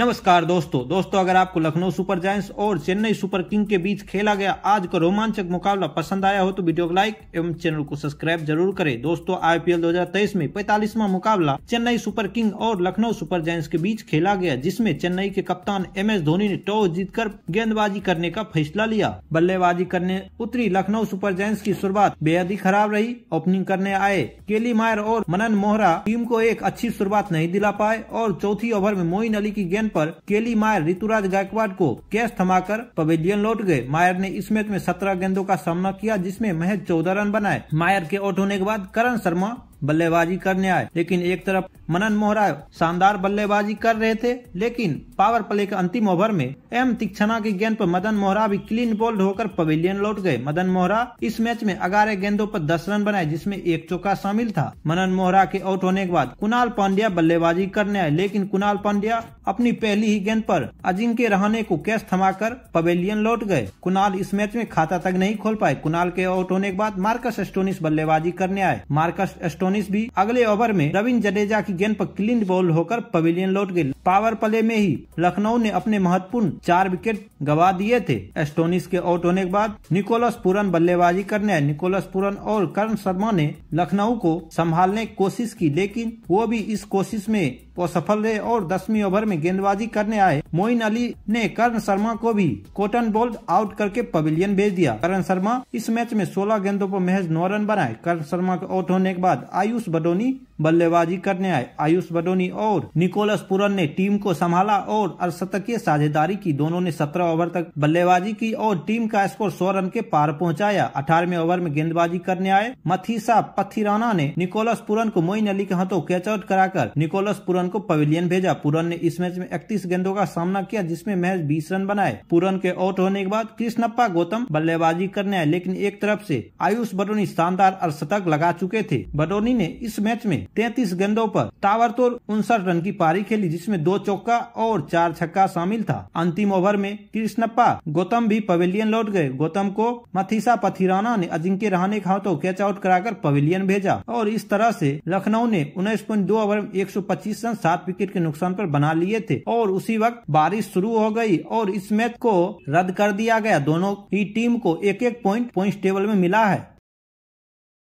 नमस्कार दोस्तों दोस्तों अगर आपको लखनऊ सुपर जायंट्स और चेन्नई सुपर किंग के बीच खेला गया आज का रोमांचक मुकाबला पसंद आया हो तो वीडियो को लाइक एवं चैनल को सब्सक्राइब जरूर करें दोस्तों आईपीएल 2023 में 45वां मुकाबला चेन्नई सुपर किंग और लखनऊ सुपर जायंट्स के बीच खेला गया जिसमे चेन्नई के कप्तान एम एस धोनी ने टॉस कर गेंदबाजी करने का फैसला लिया बल्लेबाजी करने उतरी लखनऊ सुपर जायंट्स की शुरुआत बेहद ही खराब रही ओपनिंग करने आए केली मायर और मनन मोहरा टीम को एक अच्छी शुरुआत नहीं दिला पाए और चौथी ओवर में मोइन अली की गेंद गेंद पर केली मायर ऋतुराज गायकवाड़ को कैच थमाकर पवेलियन लौट गए मायर ने इस मैच में सत्रह गेंदों का सामना किया जिसमें महज चौदह रन बनाए मायर के आउट होने के बाद करण शर्मा बल्लेबाजी करने आए लेकिन एक तरफ मनन मोहरा शानदार बल्लेबाजी कर रहे थे लेकिन पावर प्ले के अंतिम ओवर में एम तीक्षणा की गेंद पर मदन मोहरा भी क्लीन बोल्ड होकर पवेलियन लौट गए मदन मोहरा इस मैच में अगारह गेंदों पर दस रन बनाए जिसमें एक चौका शामिल था मनन मोहरा के आउट होने के बाद कुणाल पांड्या बल्लेबाजी करने आए लेकिन कुणाल पांड्या अपनी पहली ही गेंद पर अजिंक्य रहने को कैच कर पवेलियन लौट गए कुणाल इस मैच में खाता तक नहीं खोल पाए कुणाल के आउट होने के बाद मार्कस एस्टोनिस बल्लेबाजी करने आए मार्कस एस्टोनिस स्टोनिस भी अगले ओवर में रविंद्र जडेजा की गेंद पर क्लीन बॉल होकर पवेलियन लौट गए पावर प्ले में ही लखनऊ ने अपने महत्वपूर्ण चार विकेट गवा दिए थे एस्टोनिस के आउट होने के बाद निकोलस पुरन बल्लेबाजी करने आए निकोलस पुरन और करण शर्मा ने लखनऊ को संभालने की कोशिश की लेकिन वो भी इस कोशिश में असफल रहे और दसवीं ओवर में गेंदबाजी करने आए मोइन अली ने करण शर्मा को भी कॉटन बॉल आउट करके पवेलियन भेज दिया करण शर्मा इस मैच में सोलह गेंदों पर महज नौ रन बनाए करण शर्मा के आउट होने के बाद Ayus Badoni बल्लेबाजी करने आए आयुष बडोनी और निकोलस पुरन ने टीम को संभाला और अर्धशतकीय साझेदारी की दोनों ने सत्रह ओवर तक बल्लेबाजी की और टीम का स्कोर सौ रन के पार पहुंचाया 18वें ओवर में गेंदबाजी करने आए मथीसा पथिराना ने निकोलस पुरन को मोइन अली के हाथों कैच आउट कराकर निकोलस पुरन को पवेलियन भेजा पुरन ने इस मैच में इकतीस गेंदों का सामना किया जिसमे महज बीस रन बनाए पुरन के आउट होने के बाद कृष्णप्पा गौतम बल्लेबाजी करने आए लेकिन एक तरफ ऐसी आयुष बडोनी शानदार अर्धशतक लगा चुके थे बडोनी ने इस मैच में तैतीस गेंदों पर ताबड़तोड़ उनसठ रन की पारी खेली जिसमें दो चौका और चार छक्का शामिल था अंतिम ओवर में कृष्णप्पा गौतम भी पवेलियन लौट गए गौतम को मथीसा पथिराना ने अजिंक्य रहाने के हाथों कैच आउट कराकर पवेलियन भेजा और इस तरह से लखनऊ ने उन्नीस पॉइंट दो ओवर में एक रन सात विकेट के नुकसान पर बना लिए थे और उसी वक्त बारिश शुरू हो गयी और इस मैच को रद्द कर दिया गया दोनों ही टीम को एक एक पॉइंट पॉइंट टेबल में मिला है